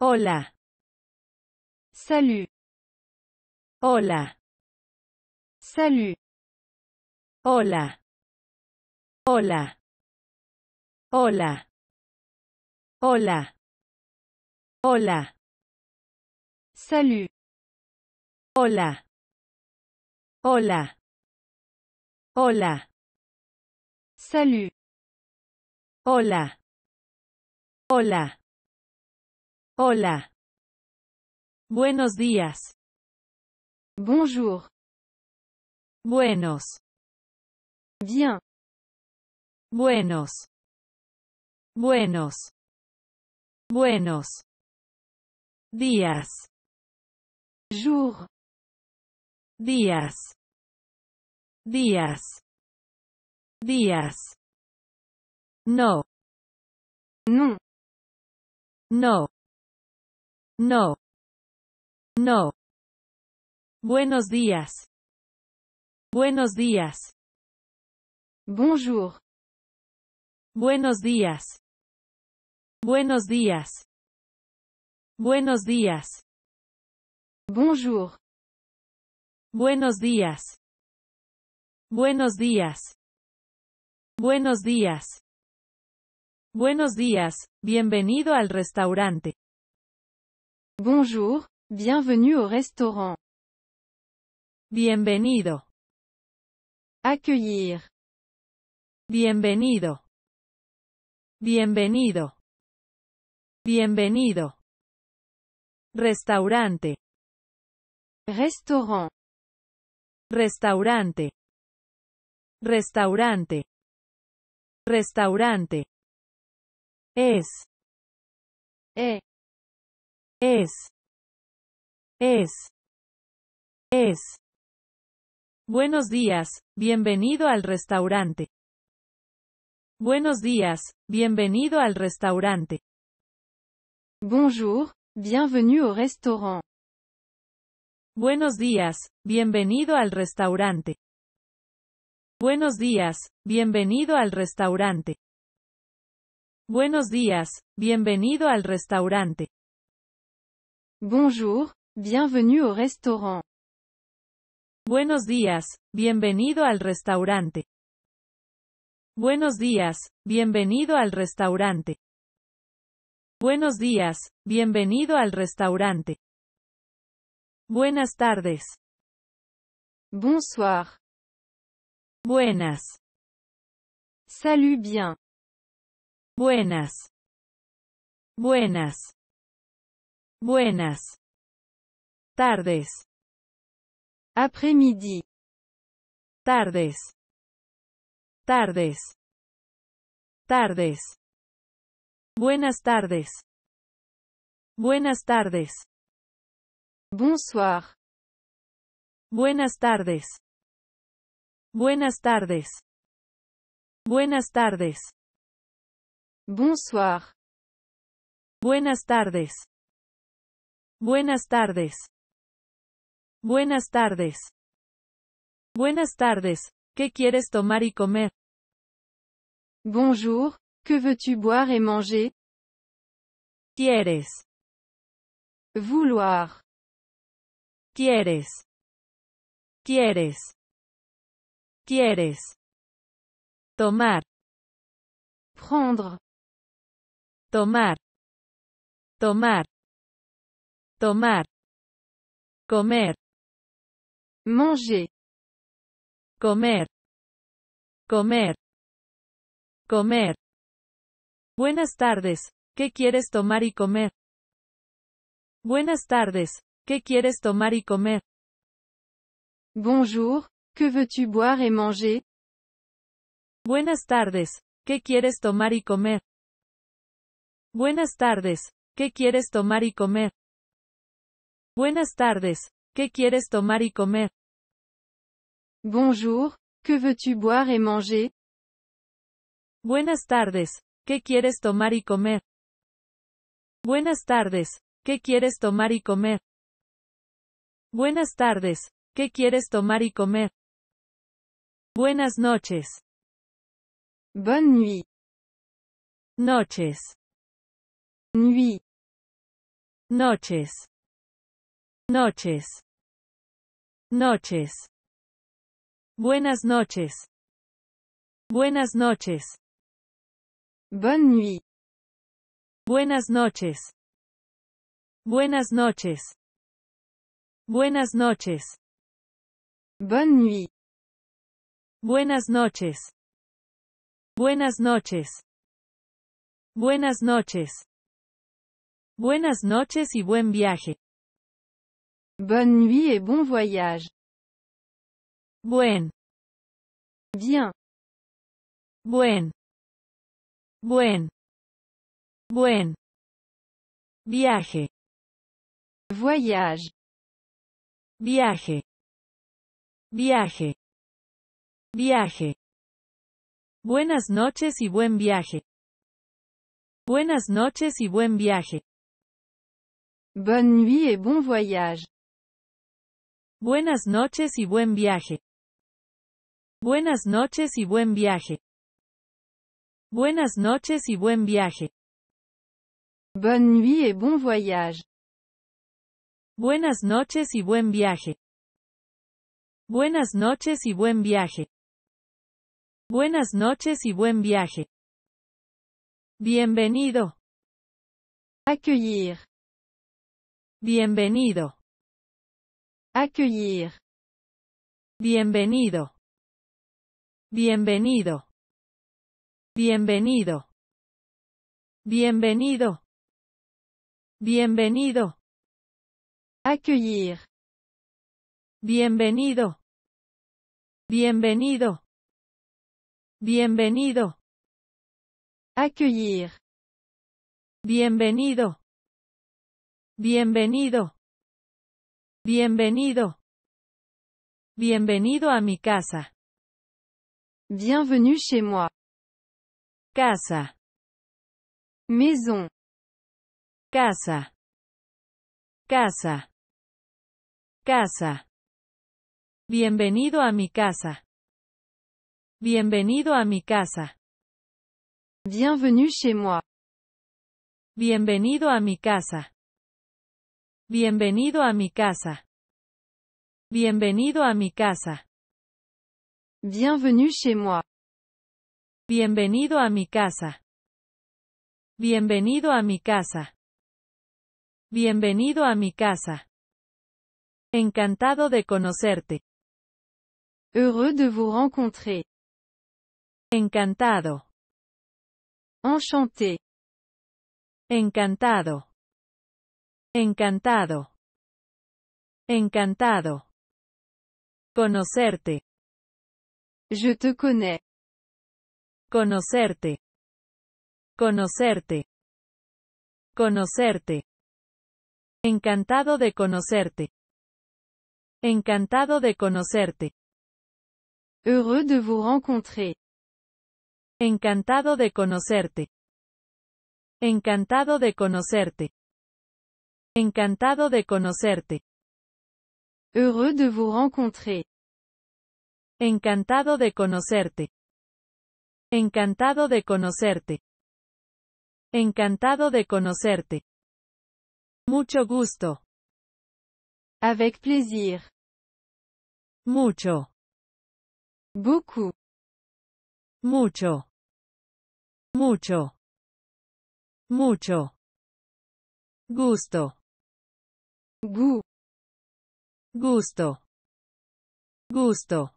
Hola. Salut. Hola. Salut. Hola. Hola. Hola. Hola. Hola. Salut. Hola. Hola. Hola. Salut. Hola. Hola. Hola. Buenos días. Bonjour. Buenos. Bien. Buenos. Buenos. Buenos. Días. Jour. Días. Días. Días. No. No. No. No. No. Buenos días. Buenos días. Bonjour. Buenos días. Buenos días. Buenos días. Bonjour. Buenos días. Buenos días. Buenos días. Buenos días, bienvenido al restaurante. Bonjour, bienvenue au restaurant. Bienvenido. Accueillir. Bienvenido. Bienvenido. Bienvenido. Restaurante. Restaurant. Restaurante. Restaurante. Restaurante. Es. E. es, es, es. Buenos días, bienvenido al restaurante. Buenos días, bienvenido al restaurante. Bonjour, bienvenue au restaurant. Buenos días, bienvenido al restaurante. Buenos días, bienvenido al restaurante. Buenos días, bienvenido al restaurante. Bonjour, bienvenue au restaurant. Buenos días, bienvenido al restaurante. Buenos días, bienvenido al restaurante. Buenos días, bienvenido al restaurante. Buenas tardes. Bonsoir. Buenas. Salut bien. Buenas. Buenas. Buenas. Tardes. Après-midi. Tardes. Tardes. Tardes. Buenas tardes. Buenas tardes. Bonsoir. Buenas tardes. Buenas tardes. Buenas tardes. Bonsoir. Buenas tardes. Buenas tardes. Buenas tardes. Buenas tardes. ¿Qué quieres tomar y comer? Bonjour, que veux-tu boire et manger? Quieres. Vouloir. Quieres. Quieres. Quieres. Tomar. Prendre. Tomar. Tomar tomar, comer, manger, comer, comer, comer. Buenas tardes, ¿qué quieres tomar y comer? Buenas tardes, ¿qué quieres tomar y comer? Bonjour, ¿qué veux-tu boire et manger? Buenas tardes, ¿qué quieres tomar y comer? Buenas tardes, ¿qué quieres tomar y comer? Buenas tardes. ¿Qué quieres tomar y comer? Bonjour, ¿Qué veux-tu boire et manger? Buenas tardes. ¿Qué quieres tomar y comer? Buenas tardes. ¿Qué quieres tomar y comer? Buenas tardes. ¿Qué quieres tomar y comer? Buenas noches. Bonne nuit. Noches. Nuit. Noches. Noches. Noches. Buenas noches. Buenas noches. Bonne nuit. Buenas noches. Buenas noches. Buenas noches. Bonne nuit. Buenas noches. Buenas noches. Buenas noches. Buenas noches y buen viaje. Bonne nuit et bon voyage. Buen. Bien. Buen. Buen. Buen. Viaje. Voyage. Viaje. Viaje. Viaje. Buenas noches y buen viaje. Buenas noches y buen viaje. Bonne nuit et bon voyage. Buenas noches y buen viaje. Buenas noches y buen viaje. Buenas noches y buen viaje. Bonne nuit et bon voyage. Buenas noches y buen viaje. Buenas noches y buen viaje. Buenas noches y buen viaje. Bienvenido. Accueillir. Bienvenido. Accueillir. Bienvenido. Bienvenido. Bienvenido. Bienvenido. Bienvenido. Accueillir. Bienvenido. Bienvenido. Bienvenido. Accueillir. Bienvenido. Bienvenido. Bienvenido. Bienvenido a mi casa. Bienvenue chez moi. Casa. Maison. Casa. Casa. Casa. Bienvenido a mi casa. Bienvenido a mi casa. Bienvenue chez moi. Bienvenido a mi casa. Bienvenido a mi casa. Bienvenido a mi casa. Bienvenue chez moi. Bienvenido a mi casa. Bienvenido a mi casa. Bienvenido a mi casa. Encantado de conocerte. Heureux de vous rencontrer. Encantado. Enchanté. Encantado. Encantado. Encantado. Conocerte. Je te connais. Conocerte. Conocerte. Conocerte. Encantado de conocerte. Encantado de conocerte. Heureux de vous rencontrer. Encantado de conocerte. Encantado de conocerte. Encantado de conocerte. Heureux de vous rencontrer. Encantado de conocerte. Encantado de conocerte. Encantado de conocerte. Mucho gusto. Avec plaisir. Mucho. Beaucoup. Mucho. Mucho. Mucho. Gusto. Gusto. Gusto.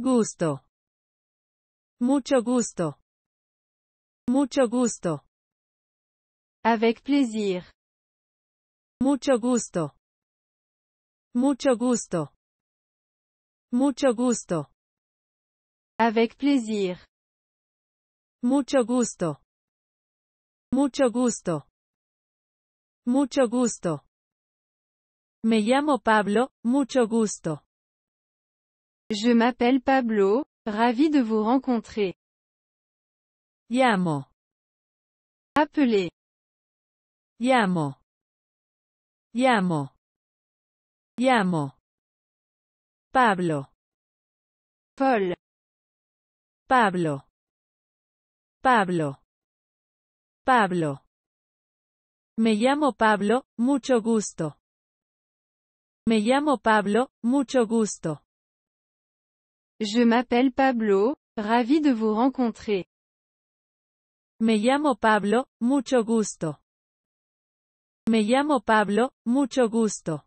Gusto. Mucho gusto. Mucho gusto. Avec plaisir. Mucho gusto. Mucho gusto. Mucho gusto. Avec plaisir. Mucho gusto. Mucho gusto. Mucho gusto. Me llamo Pablo, mucho gusto. Je m'appelle Pablo, ravi de vous rencontrer. Llamo. Appelez. Llamo. Llamo. Llamo. Pablo. Paul. Pablo. Pablo. Pablo. Me llamo Pablo, mucho gusto. Me llamo Pablo, mucho gusto. Je m'appelle Pablo, ravi de vous rencontrer. Me llamo Pablo, mucho gusto. Me llamo Pablo, mucho gusto.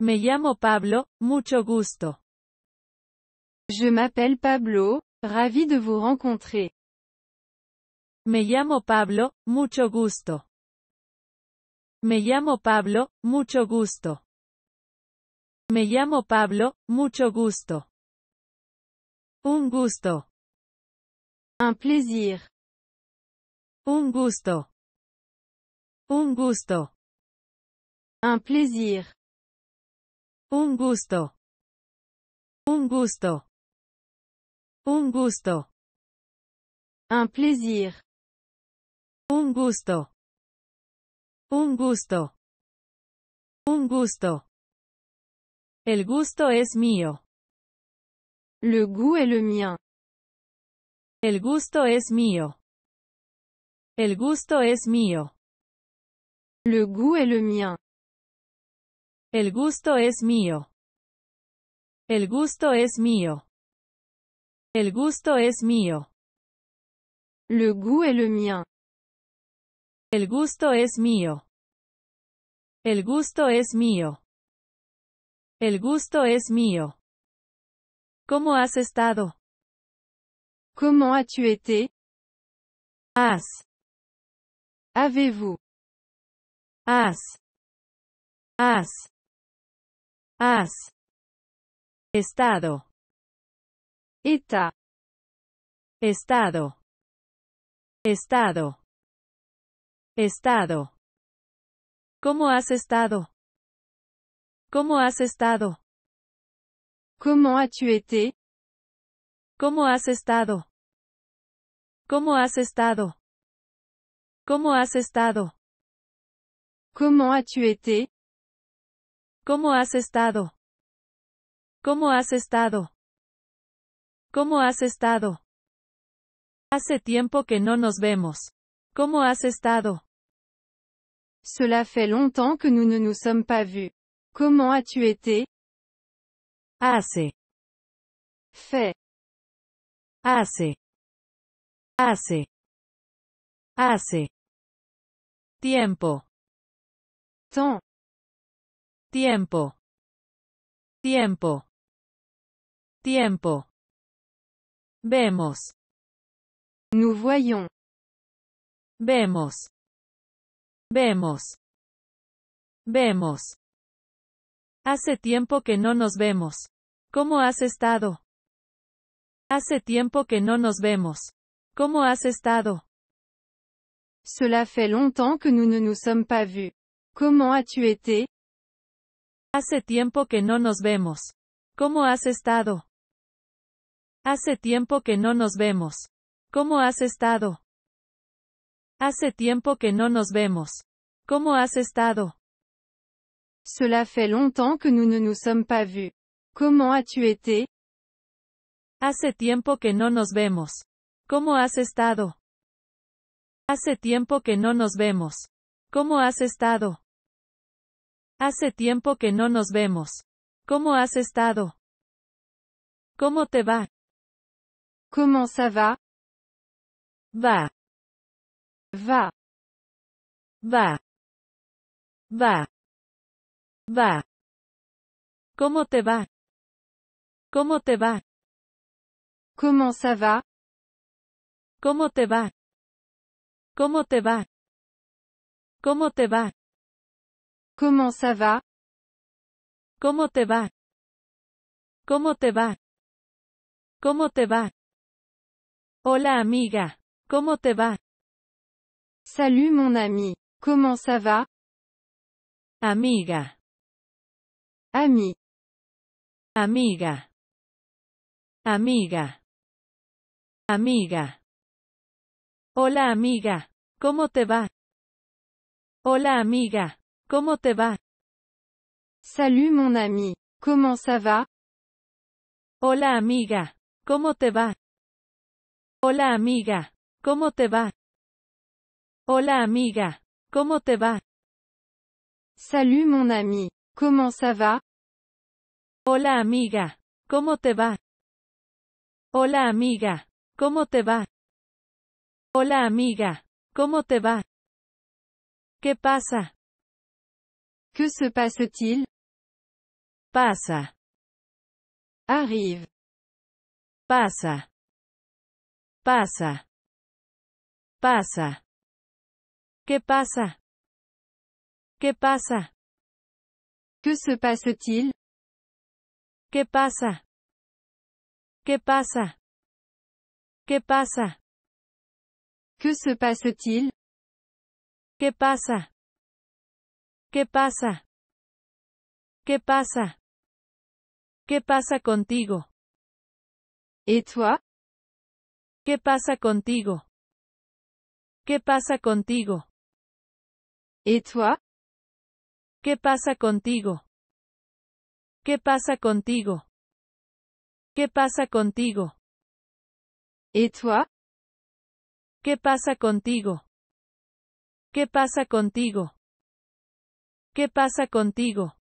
Me llamo Pablo, mucho gusto. Je m'appelle Pablo, ravi de vous rencontrer. Me llamo Pablo, mucho gusto. Me llamo Pablo, mucho gusto. Me llamo Pablo, mucho gusto. Un gusto. Un plaisir. Un gusto. Un gusto. Un plaisir. Un gusto. Un gusto. Un gusto. Un plaisir. Un gusto. Un gusto. Un gusto. El gusto es mío. Le goût est le mien. El gusto es mío. El gusto es mío. Le goût est le mien. El gusto es mío. El gusto es mío. El gusto es mío. Le goût est le mien. El gusto es mío. El gusto es mío. El gusto es mío. ¿Cómo has estado? ¿Cómo has tu été? Has. Avez-vous? Has. As. As. Estado. está Estado. Estado. Estado. ¿Cómo has estado? ¿Cómo has estado? ¿Cómo has tu été? ¿Cómo has estado? ¿Cómo has estado? ¿Cómo has estado? ¿Cómo has tu été? ¿Cómo has estado? ¿Cómo has estado? ¿Cómo has estado? Hace tiempo que no nos vemos. ¿Cómo has estado? Cela fait longtemps que nous ne nous sommes pas vus. Comment as-tu été? Hace. Fait. Hace. Hace. Hace. Tiempo. Temps. Tiempo. Tiempo. Tiempo. Vemos. Nous voyons. Vemos. Vemos. Vemos. Hace tiempo que no nos vemos. ¿Cómo has estado? Hace tiempo que no nos vemos. ¿Cómo has estado? Cela fait longtemps que nous ne nous sommes pas vus. Comment as-tu Hace tiempo que no nos vemos. ¿Cómo has estado? Hace tiempo que no nos vemos. ¿Cómo has estado? Hace tiempo que no nos vemos. ¿Cómo has estado? Cela fait longtemps que nous ne nous sommes pas vus. Comment tu Hace tiempo que no nos vemos. ¿Cómo has estado? Hace tiempo que no nos vemos. ¿Cómo has estado? Hace tiempo que no nos vemos. ¿Cómo has estado? ¿Cómo te va? ¿Cómo se va? Va va va va va ¿Cómo te va? ¿Cómo te va? ¿Cómo se va? ¿Cómo te va? ¿Cómo te va? ¿Cómo te va? ¿Cómo ça va? ¿Cómo te va? ¿Cómo te va? ¿Cómo te va? Hola amiga, ¿cómo te va? Salut mon ami. ¿Cómo ça va? Amiga. Ami. Amiga. Amiga. Amiga. Hola amiga. ¿Cómo te va? Hola amiga. ¿Cómo te va? Salut mon ami. Comment ça va? Hola amiga. ¿Cómo te va? Hola amiga. ¿Cómo te va? Hola amiga. ¿Cómo te va? Salud mon ami. cómo ça va? Hola amiga. ¿Cómo te va? Hola amiga. ¿Cómo te va? Hola amiga. ¿Cómo te va? ¿Qué pasa? ¿Qué se passe-t-il? Pasa. Arrive. Pasa. Pasa. Pasa. Que pasa? que pasa? Que se passe-t-il? ¿Qué pasa? que pasa? que pasa? Que se passe-t-il? il que pasa? que pasa? que pasa? que pasa contigo? Et toi? que pasa contigo? ¿Qué pasa contigo? ¿Y tú? ¿Qué pasa contigo? ¿Qué pasa contigo? ¿Qué pasa contigo? ¿Y tú? ¿Qué pasa contigo? ¿Qué pasa contigo? ¿Qué pasa contigo?